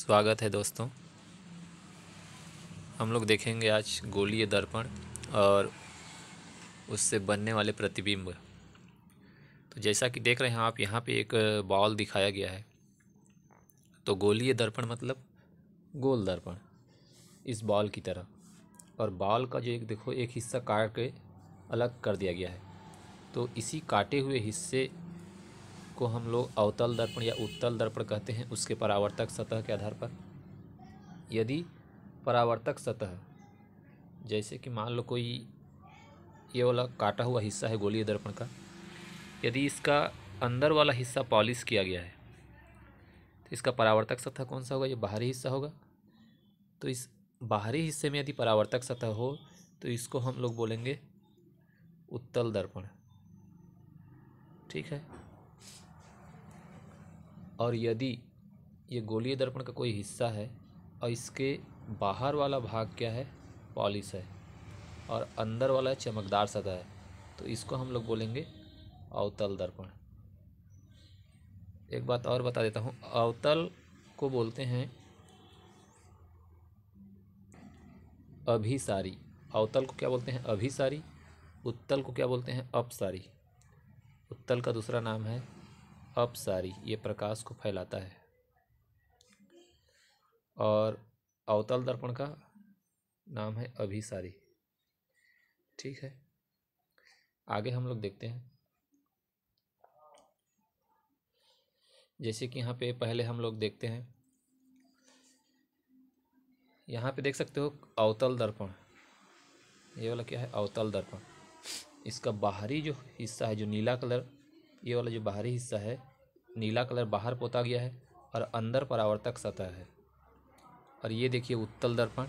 स्वागत है दोस्तों हम लोग देखेंगे आज गोलीय दर्पण और उससे बनने वाले प्रतिबिंब तो जैसा कि देख रहे हैं आप यहाँ पे एक बॉल दिखाया गया है तो गोलीय दर्पण मतलब गोल दर्पण इस बॉल की तरह और बॉल का जो एक देखो एक हिस्सा काट के अलग कर दिया गया है तो इसी काटे हुए हिस्से को हम लोग अवतल दर्पण या उत्तल दर्पण कहते हैं उसके परावर्तक सतह के आधार पर यदि परावर्तक सतह जैसे कि मान लो कोई ये वाला काटा हुआ हिस्सा है गोलीय दर्पण का यदि इसका अंदर वाला हिस्सा पॉलिश किया गया है तो इसका परावर्तक सतह कौन सा होगा ये बाहरी हिस्सा होगा तो इस बाहरी हिस्से में यदि परावर्तक सतह हो तो इसको हम लोग बोलेंगे उत्तल दर्पण ठीक है और यदि ये गोलीय दर्पण का कोई हिस्सा है और इसके बाहर वाला भाग क्या है पॉलिश है और अंदर वाला चमकदार सतह है तो इसको हम लोग बोलेंगे अवतल दर्पण एक बात और बता देता हूँ अवतल को बोलते हैं अभिसारी अवतल को क्या बोलते हैं अभिसारी उत्तल को क्या बोलते हैं अपसारी उत्तल का दूसरा नाम है अपसारी ये प्रकाश को फैलाता है और अवतल दर्पण का नाम है अभिसारी ठीक है आगे हम लोग देखते हैं जैसे कि यहाँ पे पहले हम लोग देखते हैं यहाँ पे देख सकते हो अवतल दर्पण ये वाला क्या है अवतल दर्पण इसका बाहरी जो हिस्सा है जो नीला कलर ये वाला जो बाहरी हिस्सा है नीला कलर बाहर पोता गया है और अंदर परावर्तक सतह है और ये देखिए उत्तल दर्पण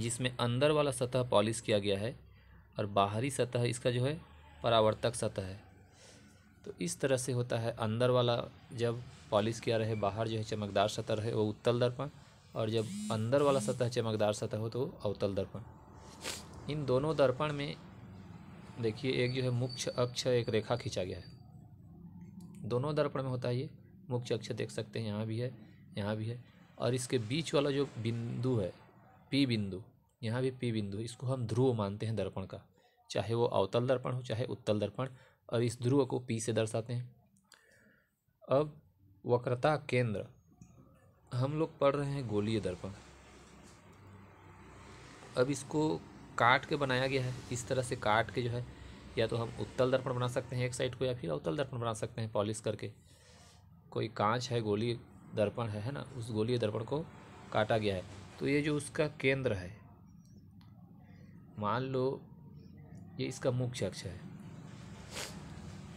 जिसमें अंदर वाला सतह पॉलिश किया गया है और बाहरी सतह इसका जो है परावर्तक सतह है तो इस तरह से होता है अंदर वाला जब पॉलिश किया रहे बाहर जो है चमकदार सतह रहे वो उत्तल दर्पण और जब अंदर वाला सतह चमकदार सतह हो तो अवतल दर्पण इन दोनों दर्पण में देखिए एक जो है मुख्य अक्ष एक रेखा खींचा गया है दोनों दर्पण में होता है ये मुख्य अक्ष देख सकते हैं यहाँ भी है यहाँ भी है और इसके बीच वाला जो बिंदु है पी बिंदु यहाँ भी पी बिंदु इसको हम ध्रुव मानते हैं दर्पण का चाहे वो अवतल दर्पण हो चाहे उत्तल दर्पण और इस ध्रुव को पी से दर्शाते हैं अब वक्रता केंद्र हम लोग पढ़ रहे हैं गोलीय दर्पण अब इसको काट के बनाया गया है इस तरह से काट के जो है या तो हम उत्तल दर्पण बना सकते हैं एक साइड को या फिर अवतल दर्पण बना सकते हैं पॉलिश करके कोई कांच है गोली दर्पण है है ना उस गोली दर्पण को काटा गया है तो ये जो उसका केंद्र है मान लो ये इसका मुख्य अक्ष है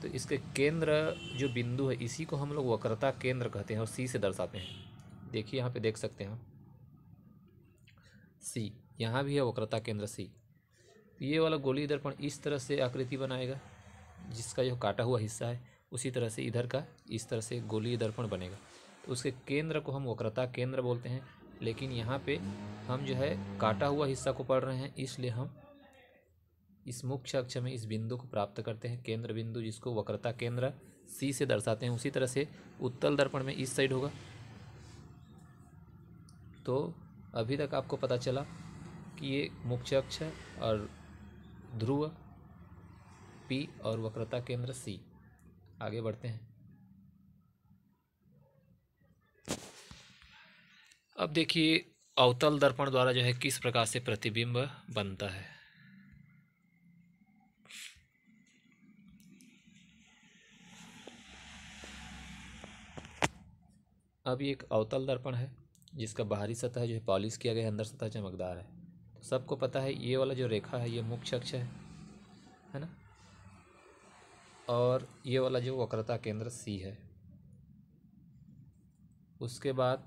तो इसके केंद्र जो बिंदु है इसी को हम लोग वक्रता केंद्र कहते हैं और सी से दर्शाते हैं देखिए यहाँ पे देख सकते हैं सी यहाँ भी है वक्रता केंद्र सी तो ये वाला गोली दर्पण इस तरह से आकृति बनाएगा जिसका जो काटा हुआ हिस्सा है उसी तरह से इधर का इस तरह से गोली दर्पण बनेगा तो उसके केंद्र को हम वक्रता केंद्र बोलते हैं लेकिन यहाँ पे हम जो है काटा हुआ हिस्सा को पढ़ रहे हैं इसलिए हम इस मुख्य अक्ष में इस बिंदु को प्राप्त करते हैं केंद्र बिंदु जिसको वक्रता केंद्र सी से दर्शाते हैं उसी तरह से उत्तल दर्पण में इस साइड होगा तो अभी तक आपको पता चला कि ये मुख्य अक्ष और ध्रुव पी और वक्रता केंद्र सी आगे बढ़ते हैं अब देखिए अवतल दर्पण द्वारा जो है किस प्रकार से प्रतिबिंब बनता है अब ये एक अवतल दर्पण है जिसका बाहरी सतह जो है पॉलिश किया गया है अंदर सतह चमकदार है सबको पता है ये वाला जो रेखा है ये मुख्य अक्ष है है ना और ये वाला जो वक्रता केंद्र सी है उसके बाद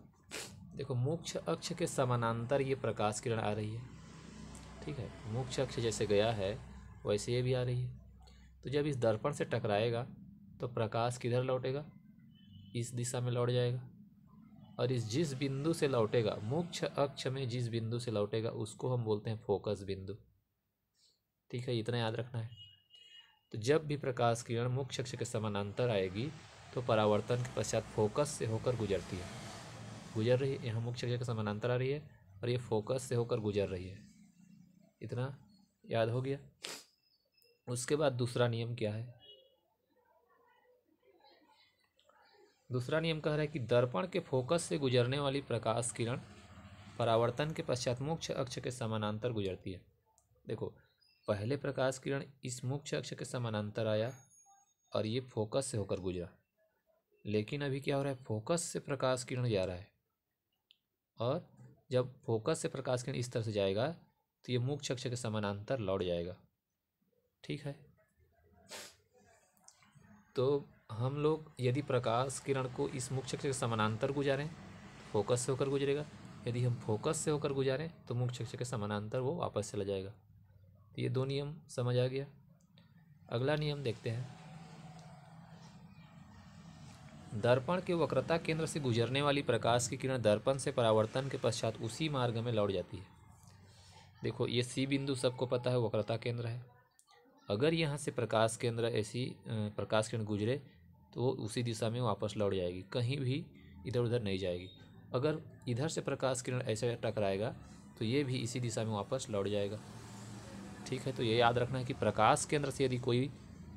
देखो मुख्य अक्ष के समानांतर ये प्रकाश किरण आ रही है ठीक है मुख्य अक्ष जैसे गया है वैसे ये भी आ रही है तो जब इस दर्पण से टकराएगा तो प्रकाश किधर लौटेगा इस दिशा में लौट जाएगा और इस जिस बिंदु से लौटेगा मुख्य अक्ष में जिस बिंदु से लौटेगा उसको हम बोलते हैं फोकस बिंदु ठीक है इतना याद रखना है तो जब भी प्रकाश किरण मुख्य अक्ष के समानांतर आएगी तो परावर्तन के पश्चात फोकस से होकर गुजरती है गुजर रही है यहाँ मुख्य अक्ष के समानांतर आ रही है और ये फोकस से होकर गुजर रही है इतना याद हो गया उसके बाद दूसरा नियम क्या है दूसरा नियम कह रहा है कि दर्पण के फोकस से गुजरने वाली प्रकाश किरण परावर्तन के पश्चात मुख्य अक्ष के समानांतर गुजरती है देखो पहले प्रकाश किरण इस मुख्य अक्ष के समानांतर आया और ये फोकस से होकर गुजरा लेकिन अभी क्या हो रहा है फोकस से प्रकाश किरण जा रहा है और जब फोकस से प्रकाश किरण इस तरह से जाएगा तो ये मुख्य अक्ष के समानांतर लौट जाएगा ठीक है तो हम लोग यदि प्रकाश किरण को इस मुख्य चक्र के समानांतर गुजारें फोकस से होकर गुजरेगा यदि हम फोकस से होकर गुजारें तो मुख्य चक्र के समानांतर वो वापस चला जाएगा तो ये दो नियम समझ आ गया अगला नियम देखते हैं दर्पण के वक्रता केंद्र से गुजरने वाली प्रकाश की किरण दर्पण से परावर्तन के पश्चात उसी मार्ग में लौट जाती है देखो ये सी बिंदु सबको पता है वक्रता केंद्र है अगर यहाँ से प्रकाश केंद्र ऐसी प्रकाश किरण गुजरे तो वो उसी दिशा में वापस लौट जाएगी कहीं भी इधर उधर नहीं जाएगी अगर इधर से प्रकाश किरण ऐसे टकराएगा तो ये भी इसी दिशा में वापस लौट जाएगा ठीक है तो ये याद रखना है कि प्रकाश केंद्र से यदि कोई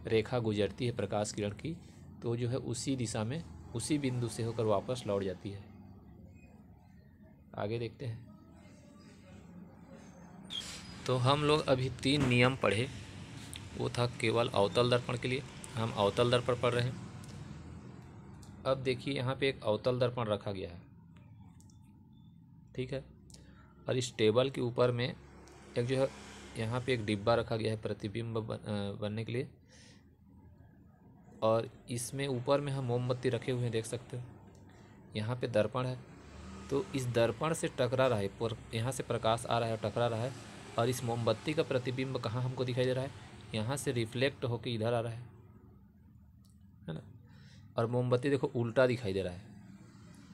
रेखा गुजरती है प्रकाश किरण की तो जो है उसी दिशा में उसी बिंदु से होकर वापस लौट जाती है आगे देखते हैं तो हम लोग अभी तीन नियम पढ़े वो था केवल अवतल दर्पण के लिए हम अवतल दर्पण पढ़ रहे हैं अब देखिए यहाँ पे एक अवतल दर्पण रखा गया है ठीक है और इस टेबल के ऊपर में एक जो है यहाँ पे एक डिब्बा रखा गया है प्रतिबिंब बनने के लिए और इसमें ऊपर में हम मोमबत्ती रखे हुए हैं देख सकते हो यहाँ पे दर्पण है तो इस दर्पण से टकरा रहा है यहाँ से प्रकाश आ रहा है टकरा रहा है और इस मोमबत्ती का प्रतिबिंब कहाँ हमको दिखाई दे रहा है यहाँ से रिफ्लेक्ट होकर इधर आ रहा है और मोमबत्ती देखो उल्टा दिखाई दे रहा है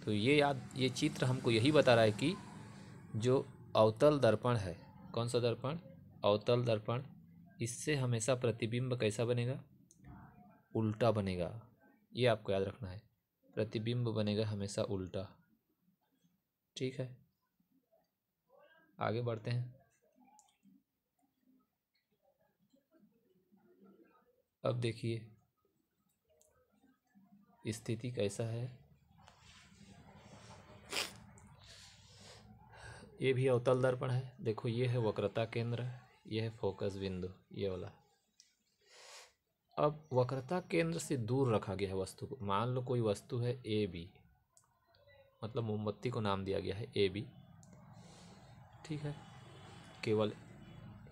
तो ये याद ये चित्र हमको यही बता रहा है कि जो अवतल दर्पण है कौन सा दर्पण अवतल दर्पण इससे हमेशा प्रतिबिंब कैसा बनेगा उल्टा बनेगा ये आपको याद रखना है प्रतिबिंब बनेगा हमेशा उल्टा ठीक है आगे बढ़ते हैं अब देखिए स्थिति कैसा है ये भी अवतल दर्पण है देखो ये है वक्रता केंद्र यह है फोकस बिंदु ये वाला अब वक्रता केंद्र से दूर रखा गया है वस्तु को मान लो कोई वस्तु है ए बी मतलब मोमबत्ती को नाम दिया गया है ए बी ठीक है केवल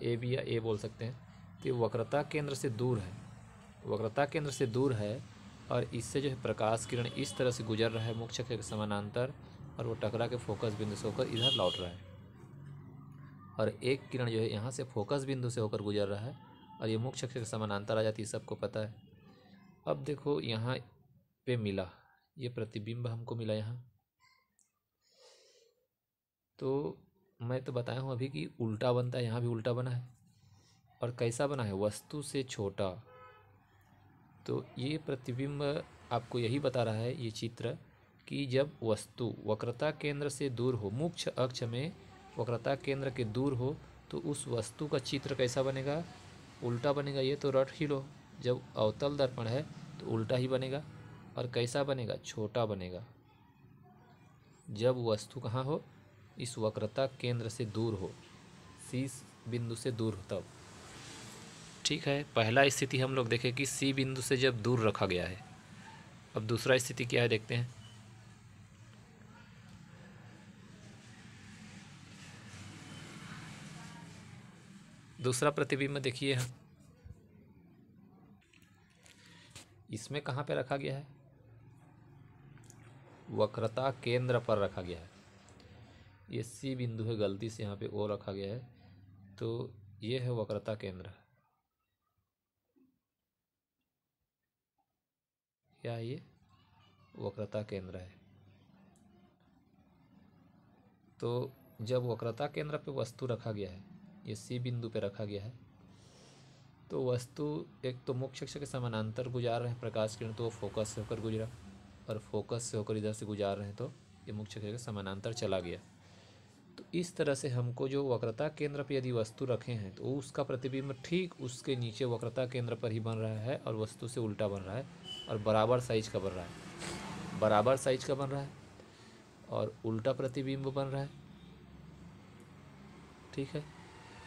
ए बी या ए बोल सकते हैं तो वक्रता केंद्र से दूर है वक्रता केंद्र से दूर है और इससे जो है प्रकाश किरण इस तरह से गुजर रहा है मुख्य के समानांतर और वो टकरा के फोकस बिंदु से होकर इधर लौट रहा है और एक किरण जो है यहाँ से फोकस बिंदु से होकर गुजर रहा है और ये मुख्य के समानांतर आ जाती है सबको पता है अब देखो यहाँ पे मिला ये प्रतिबिंब हमको मिला यहाँ तो मैं तो बताया हूँ अभी कि उल्टा बनता है यहाँ भी उल्टा बना है और कैसा बना है वस्तु से छोटा तो ये प्रतिबिंब आपको यही बता रहा है ये चित्र कि जब वस्तु वक्रता केंद्र से दूर हो मुख्य अक्ष में वक्रता केंद्र के दूर हो तो उस वस्तु का चित्र कैसा बनेगा उल्टा बनेगा ये तो रट ही लो जब अवतल दर्पण है तो उल्टा ही बनेगा और कैसा बनेगा छोटा बनेगा जब वस्तु कहाँ हो इस वक्रता केंद्र से दूर हो शीस बिंदु से दूर हो तब ठीक है पहला स्थिति हम लोग देखें कि सी बिंदु से जब दूर रखा गया है अब दूसरा स्थिति क्या है देखते हैं दूसरा प्रतिबिंब देखिए हम इसमें कहाँ पे रखा गया है वक्रता केंद्र पर रखा गया है ये सी बिंदु है गलती से यहाँ पे ओ रखा गया है तो ये है वक्रता केंद्र क्या है ये वक्रता केंद्र है तो जब वक्रता केंद्र पे वस्तु रखा गया है ये सी बिंदु पे रखा गया है तो वस्तु एक तो मुख्य अक्ष के समानांतर गुजार रहे हैं प्रकाश किरण तो वो फोकस से होकर गुजरा और फोकस से होकर इधर से गुजार रहे हैं तो ये मुख्य अक्ष के समानांतर चला गया तो इस तरह से हमको जो वक्रता केंद्र पर यदि वस्तु रखे हैं तो उसका प्रतिबिंब ठीक उसके नीचे वक्रता केंद्र पर ही बन रहा है और वस्तु से उल्टा बन रहा है और बराबर साइज का बन रहा है बराबर साइज का बन रहा है और उल्टा प्रतिबिंब बन रहा है ठीक है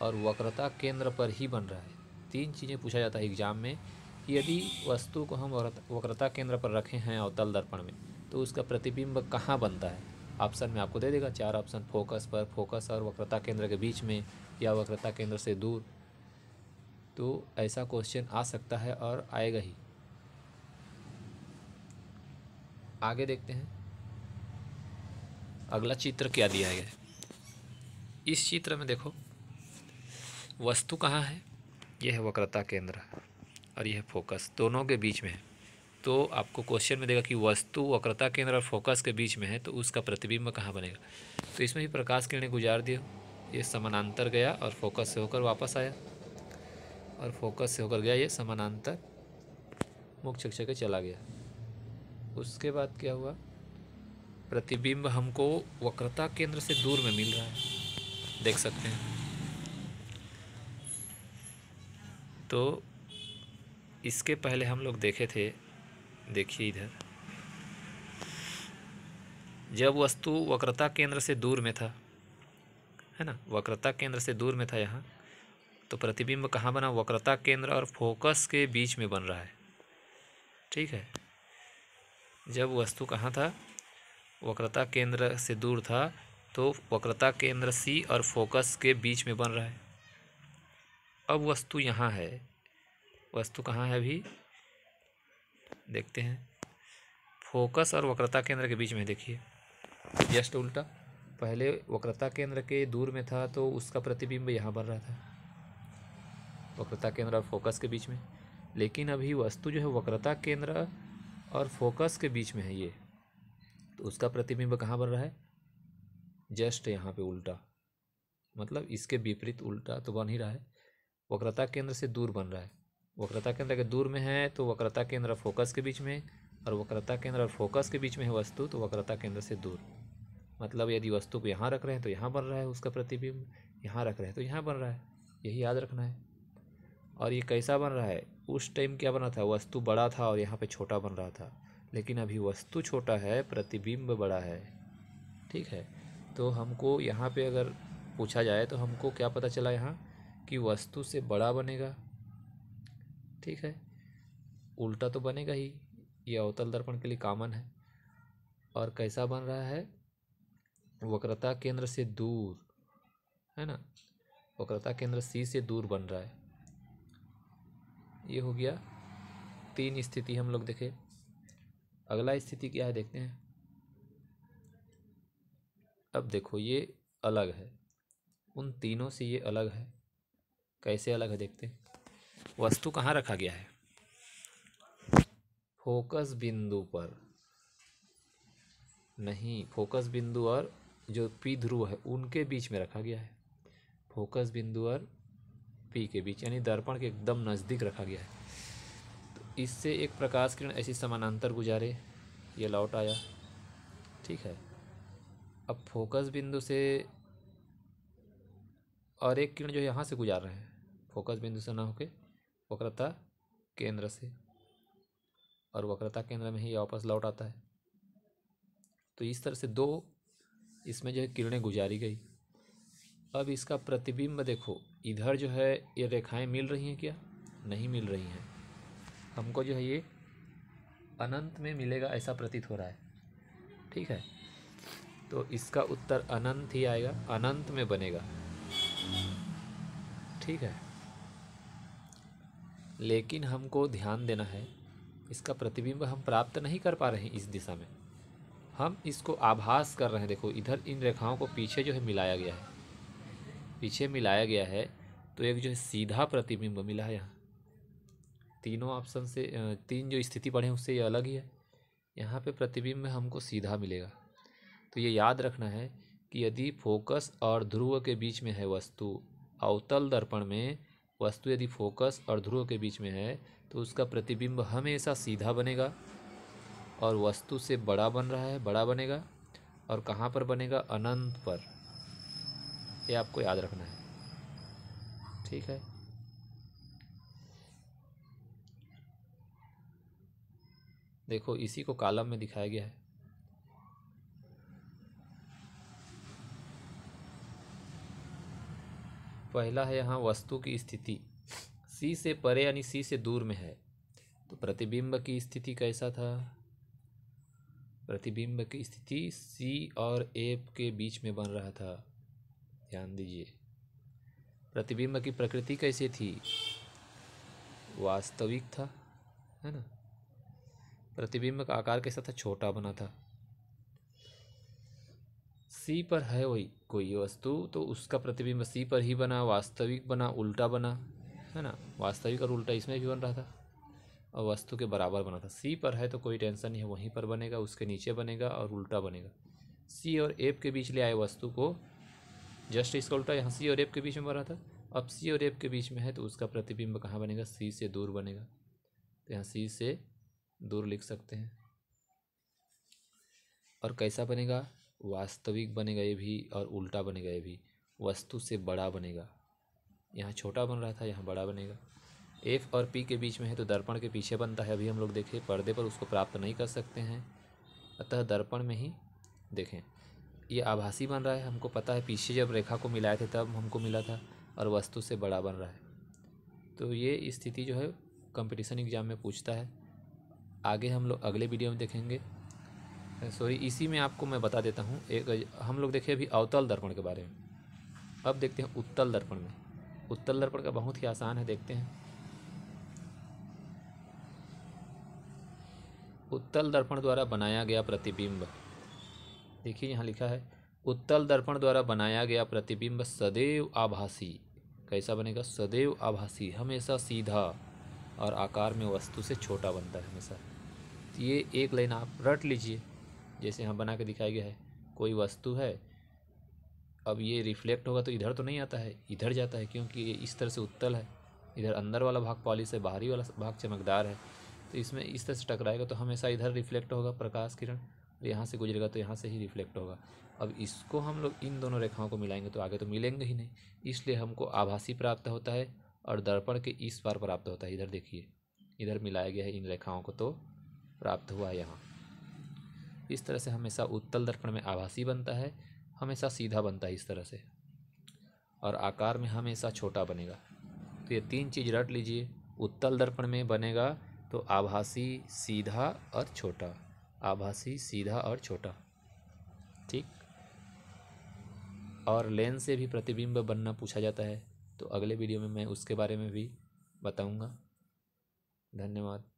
और वक्रता केंद्र पर ही बन रहा है तीन चीज़ें पूछा जाता है एग्जाम में कि यदि वस्तु को हम वक्रता केंद्र पर रखे हैं अवतल दर्पण में तो उसका प्रतिबिंब कहाँ बनता है ऑप्शन में आपको दे देगा चार ऑप्शन फोकस पर फोकस और वक्रता केंद्र के बीच में या वक्रता केंद्र से दूर तो ऐसा क्वेश्चन आ सकता है और आएगा ही आगे देखते हैं अगला चित्र क्या दिया गया है इस चित्र में देखो वस्तु कहाँ है यह है वक्रता केंद्र और यह फोकस दोनों के बीच में है तो आपको क्वेश्चन में देगा कि वस्तु वक्रता केंद्र और फोकस के बीच में है तो उसका प्रतिबिंब कहाँ बनेगा तो इसमें भी प्रकाश किरणें गुजार दिया ये समानांतर गया और फोकस से होकर वापस आया और फोकस से होकर गया ये समानांतर मुख्य कक्षा के चला गया उसके बाद क्या हुआ प्रतिबिंब हमको वक्रता केंद्र से दूर में मिल रहा है देख सकते हैं तो इसके पहले हम लोग देखे थे देखिए इधर जब वस्तु वक्रता केंद्र से दूर में था है ना वक्रता केंद्र से दूर में था यहाँ तो प्रतिबिंब कहाँ बना वक्रता केंद्र और फोकस के बीच में बन रहा है ठीक है जब वस्तु कहाँ था वक्रता केंद्र से दूर था तो वक्रता केंद्र सी और फोकस के बीच में बन रहा है अब वस्तु यहाँ है वस्तु कहाँ है अभी देखते हैं फोकस और वक्रता केंद्र के बीच में देखिए जस्ट उल्टा पहले वक्रता केंद्र के दूर में था तो उसका प्रतिबिंब यहाँ बन रहा था वक्रता केंद्र और फोकस के बीच में लेकिन अभी वस्तु जो है वक्रता केंद्र और फोकस के बीच में है ये तो उसका प्रतिबिंब कहाँ बन रहा है जस्ट यहाँ पे उल्टा मतलब इसके विपरीत उल्टा तो बन ही रहा है वक्रता केंद्र से दूर बन रहा है वक्रता केंद्र अगर दूर में है तो वक्रता केंद्र फोकस के बीच में और वक्रता केंद्र और फोकस के बीच में है वस्तु तो वक्रता केंद्र से दूर मतलब यदि वस्तु को यहाँ रख रहे हैं तो यहाँ बन रहा है उसका प्रतिबिंब यहाँ रख रहे हैं तो यहाँ बन रहा है यही याद रखना है और ये कैसा बन रहा है उस टाइम क्या बना था वस्तु बड़ा था और यहाँ पे छोटा बन रहा था लेकिन अभी वस्तु छोटा है प्रतिबिंब बड़ा है ठीक है तो हमको यहाँ पे अगर पूछा जाए तो हमको क्या पता चला यहाँ कि वस्तु से बड़ा बनेगा ठीक है उल्टा तो बनेगा ही यह अवतल दर्पण के लिए कामन है और कैसा बन रहा है वक्रता केंद्र से दूर है ना वक्रता केंद्र सी से दूर बन रहा है ये हो गया तीन स्थिति हम लोग देखे अगला स्थिति क्या है देखते हैं अब देखो ये अलग है उन तीनों से ये अलग है कैसे अलग है देखते हैं वस्तु कहाँ रखा गया है फोकस बिंदु पर नहीं फोकस बिंदु और जो पी ध्रुव है उनके बीच में रखा गया है फोकस बिंदु और पी के बीच यानी दर्पण के एकदम नज़दीक रखा गया है तो इससे एक प्रकाश किरण ऐसी समानांतर गुजारे ये लौट आया ठीक है अब फोकस बिंदु से और एक किरण जो यहाँ से गुजार रहे हैं फोकस बिंदु से ना होके वक्रता केंद्र से और वक्रता केंद्र में ही वापस लौट आता है तो इस तरह से दो इसमें जो है किरणें गुजारी गई अब इसका प्रतिबिंब देखो इधर जो है ये रेखाएं मिल रही हैं क्या नहीं मिल रही हैं हमको जो है ये अनंत में मिलेगा ऐसा प्रतीत हो रहा है ठीक है तो इसका उत्तर अनंत ही आएगा अनंत में बनेगा ठीक है लेकिन हमको ध्यान देना है इसका प्रतिबिंब हम प्राप्त नहीं कर पा रहे हैं इस दिशा में हम इसको आभास कर रहे हैं देखो इधर इन रेखाओं को पीछे जो है मिलाया गया है पीछे मिलाया गया है तो एक जो है सीधा प्रतिबिंब मिला है यहाँ तीनों ऑप्शन से तीन जो स्थिति पढ़े उससे ये अलग ही है यहाँ पे प्रतिबिंब में हमको सीधा मिलेगा तो ये याद रखना है कि यदि फोकस और ध्रुव के बीच में है वस्तु अवतल दर्पण में वस्तु यदि फोकस और ध्रुव के बीच में है तो उसका प्रतिबिंब हमेशा सीधा बनेगा और वस्तु से बड़ा बन रहा है बड़ा बनेगा और कहाँ पर बनेगा अनंत पर ये आपको याद रखना है ठीक है देखो इसी को कालम में दिखाया गया है पहला है यहाँ वस्तु की स्थिति सी से परे यानी सी से दूर में है तो प्रतिबिंब की स्थिति कैसा था प्रतिबिंब की स्थिति सी और ए के बीच में बन रहा था ध्यान दीजिए प्रतिबिंब की प्रकृति कैसे थी वास्तविक था है ना प्रतिबिंब का आकार कैसा था छोटा बना था सी पर है वही कोई वस्तु तो उसका प्रतिबिंब सी पर ही बना वास्तविक बना उल्टा बना है ना वास्तविक और उल्टा इसमें भी बन रहा था और वस्तु के बराबर बना था सी पर है तो कोई टेंशन नहीं है वहीं पर बनेगा उसके नीचे बनेगा और उल्टा बनेगा सी और एप के बीच ले आए वस्तु को जस्ट इसका उल्टा यहाँ सी और एफ के बीच में बना था अब सी और एफ के बीच में है तो उसका प्रतिबिंब कहाँ बनेगा सी से दूर बनेगा तो यहाँ सी से दूर लिख सकते हैं और कैसा बनेगा वास्तविक बनेगा ये भी और उल्टा बनेगा ये भी वस्तु से बड़ा बनेगा यहाँ छोटा बन रहा था यहाँ बड़ा बनेगा एफ और पी के बीच में है तो दर्पण के पीछे बनता है अभी हम लोग देखें पर्दे पर उसको प्राप्त नहीं कर सकते हैं अतः दर्पण में ही देखें ये आभासी बन रहा है हमको पता है पीछे जब रेखा को मिलाए थे तब हमको मिला था और वस्तु से बड़ा बन रहा है तो ये स्थिति जो है कंपटीशन एग्ज़ाम में पूछता है आगे हम लोग अगले वीडियो में देखेंगे सॉरी इसी में आपको मैं बता देता हूँ एक हम लोग देखें अभी अवतल दर्पण के बारे में अब देखते हैं उत्तल दर्पण में उत्तल दर्पण का बहुत ही आसान है देखते हैं उत्तल दर्पण द्वारा बनाया गया प्रतिबिंब देखिए यहाँ लिखा है उत्तल दर्पण द्वारा बनाया गया प्रतिबिंब सदैव आभासी कैसा बनेगा सदैव आभासी हमेशा सीधा और आकार में वस्तु से छोटा बनता है हमेशा तो ये एक लाइन आप रट लीजिए जैसे यहाँ बना के दिखाया गया है कोई वस्तु है अब ये रिफ्लेक्ट होगा तो इधर तो नहीं आता है इधर जाता है क्योंकि ये इस तरह से उत्तल है इधर अंदर वाला भाग पॉलिश है बाहरी वाला भाग चमकदार है तो इसमें इस तरह से टकराएगा तो हमेशा इधर रिफ्लेक्ट होगा प्रकाश किरण यहाँ से गुजरेगा तो यहाँ से ही रिफ्लेक्ट होगा अब इसको हम लोग इन दोनों रेखाओं को मिलाएंगे तो आगे तो मिलेंगे ही नहीं इसलिए हमको आभासी प्राप्त होता है और दर्पण के इस पार प्राप्त होता है इधर देखिए इधर मिलाया गया है इन रेखाओं को तो प्राप्त हुआ है यहाँ इस तरह से हमेशा उत्तल दर्पण में आभासी बनता है हमेशा सीधा बनता है इस तरह से और आकार में हमेशा छोटा बनेगा तो ये तीन चीज़ रट लीजिए उत्तल दर्पण में बनेगा तो आभासी सीधा और छोटा आभासी सीधा और छोटा ठीक और लेंस से भी प्रतिबिंब बनना पूछा जाता है तो अगले वीडियो में मैं उसके बारे में भी बताऊंगा धन्यवाद